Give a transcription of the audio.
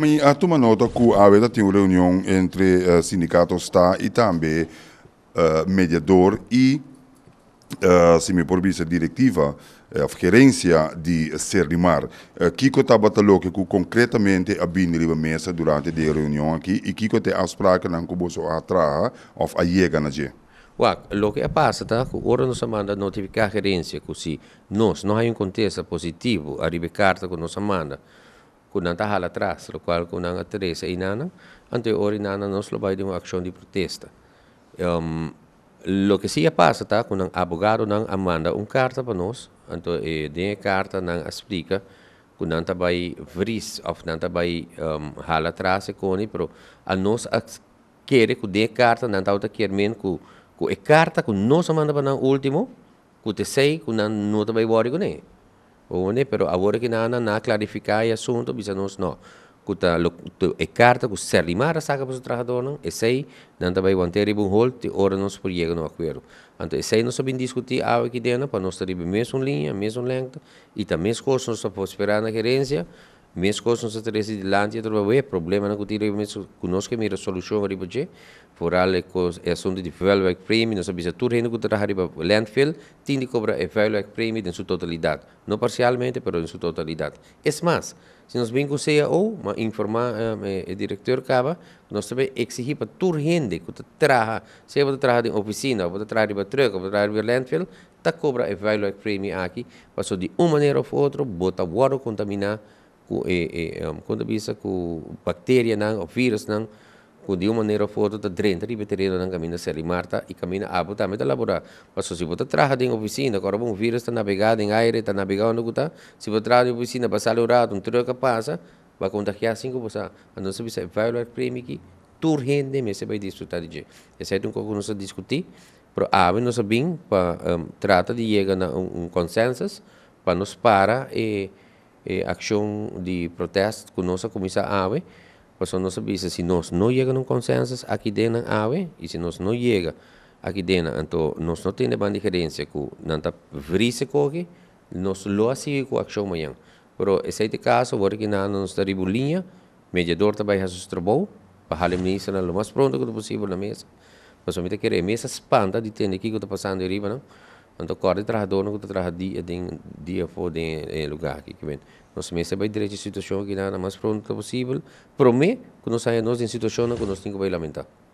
Mas a uma nota que a Aveda tem uma reunião entre uh, eh, sindicatos está e também uh, eh, mediador e, uh, se me permite, diretiva, eh, a gerência de Serrimar. Uh, Kiko está batalhou que concretamente a bindiria mesa durante a reunião aqui e o que as pragas não que você atrás ou a chega na gente. Uau, lo que passa, tá? Agora nós manda notificar a gerência que se nós não há um contexto positivo, a carta que nós manda, kunantahala atrás, lo cual kunang atresa inana, ante ori nana nos lo vai de uma ação de protesta. Um, lo que sia passa tá kunang abogado nang amanda um carta para nós, anto e eh, de carta nang explica kunang tabai vris of nang tabai um, hala atrás e coni, pero a nós quer que de carta nang tauta quer men ku ku e carta ku nós amanda para nang último, ku te sei kunang não tabai bori ku ONU, pero agora que não, nada clarificar o assunto, dizemos, é não, kuta a ekarta ku serlimara saka pa sa trabajador no esei nanta bai wanteri bun hol ti ora nos por llega no acuerdo e sei no sabin discutir algo aqui dentro para nós ter mesmo linha mesmo lengta e também as coisas nós para esperar na gerência Mes cosas nos interesa delante e trova é problema que cutira mes conosco mira solução ali porque por ale cos é assunto de value premium nos avisa tudo ainda que trabalhar para landfill tem de cobrar a value premium em sua totalidade, não parcialmente, mas em sua totalidade. É mais, se nós bem com ou informar eh, eh, o diretor cava, nós também exigir para tudo gente que traga, se é para trabalha em oficina, ou você trabalha para truck, ou você trabalha para landfill, tá cobra a value premium aqui, passou de uma maneira ou outra, botar o ar contaminar ku e, e um, quando bisa ku bacteria nang o virus nang ku di uma nera foto da drenta di veterino nang camina seri marta e camina abu ta meta labora mas se bota traha din oficina cora bom vírus tá navegado em aire tá navegando no tá se bota traha din oficina passar o rato um troca passa vai contagiar cinco pessoas então se bisa vai olhar prêmio que turgente me se vai disfrutar de exceto um pouco nós discutir pero ave nós bem para um, trata de chegar a um, um consenso para nos para e eh, eh, acción de protest con nuestra cum ave, eso pues nos dice, si no no llegan un consenso aquí dentro ave, y si no no llega aquí dentro, entonces no tiene temos uma con que não tá vrise nos lo assim con acción mañana. Pero en este caso, voy que no nos está ribulinha, mediador trabalha su trabalho, para el ministro lo más pronto que en la mesa. Pues, me quiere, en mesa espanta de tener qué que está pasando arriba, ¿no? Want ook de tracht door nog de dia die ding de lugar que vem. Nós mesmo vai direito à situação que nada mais pronto possível. Para mim, quando saímos da situação, nós temos que lamentar.